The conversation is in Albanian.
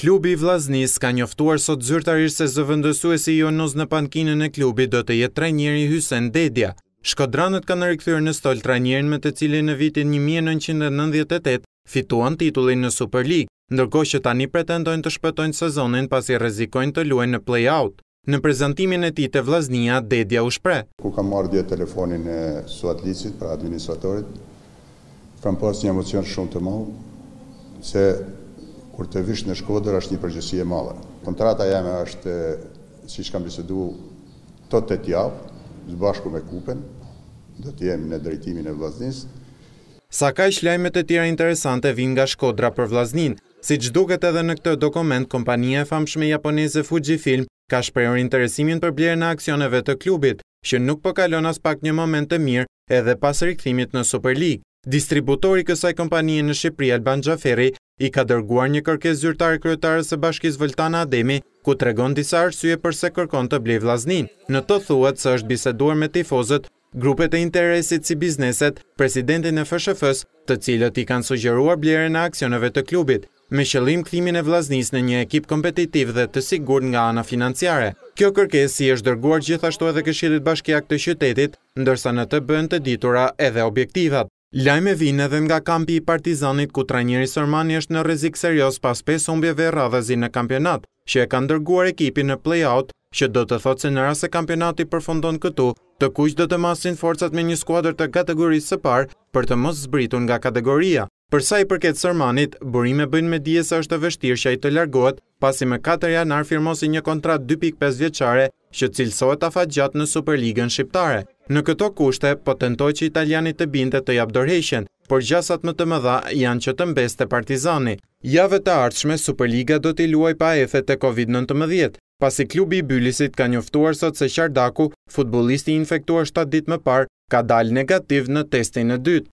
Klubi i Vllaznis ka njoftuar sot zyrtarisht se zëvendësuesi i Jonos në pankinën e klubit do të jetë trajneri Hysen Dedja. Shkodranët kanë rikthyer në stol trajnerin me të cilin në vitin 1998 fituan titullin në Super League, ndërkohë që tani pretendojnë të shpëtojnë sezonin pasi rrezikojnë të luajnë në play-out. Në prezantimin e tij te Vllaznia, Dedja u shpreh. Ku kam marrë dje telefonin e Suatlicit, pra administratorit, kam pasur një emocion shumë të madh se kur të vish në Shkodër është një përgjësi e madhe. Kontrata jeme është, si shkam bisedu, të të tjavë, zë bashku me kupen, dhe të jemi në drejtimin e vlasnis. Sa ka ishë lajmet e tjera interesante vinë nga Shkodra për vlasnin, si që duket edhe në këtë dokument, kompanija e famshme japonese Fujifilm ka shprejur interesimin për bjerë në aksioneve të klubit, që nuk pëkallon po as pak një moment të mirë edhe pas rikthimit në Super League. Distributori kësaj kompanije në Shqipëri, Alban Gjaferi, i ka dërguar një kërkes zyrtare kryetarës e bashkis Vëltana Ademi, ku të regon disa arsye përse kërkon të blej vlaznin. Në të thuet së është biseduar me tifozët, grupet e interesit si bizneset, presidentin e FSHF-s, të cilët i kanë sugjeruar blerën në aksioneve të klubit, me qëllim klimin e vlaznis në një ekip kompetitiv dhe të sigur nga ana financiare. Kjo kërkes si është dërguar gjithashtu edhe këshilit bashkiak të qytetit, ndërsa në të bënd të ditura edhe objektivat. Lajme vinë edhe nga kampi i partizanit ku trajnjeri Sërmani është në rezik serios pas 5 umbjeve radhazi në kampionat, që e ka ndërguar ekipi në play-out, që do të thotë se në rase kampionati përfundon këtu, të kush do të masin forcat me një skuadrë të kategorisë së parë për të mos zbritun nga kategoria. Përsa i përket Sërmanit, burime bëjnë me dje se është të vështirë që a i të largot, pasi me 4 janar firmosi një kontrat 2.5 vjeqare që cilësohet a gjatë në Superligën Shqiptare. Në këto kushte, po tentoj që italianit të binte të japdorheshen, por gjasat më të mëdha janë që të mbes të partizani. Jave të ardshme, Superliga do t'i luaj pa efe të Covid-19, pasi klubi i bylisit ka njoftuar sot se Shardaku, futbolisti infektuar 7 ditë më parë, ka dalë negativ në testin e dytë.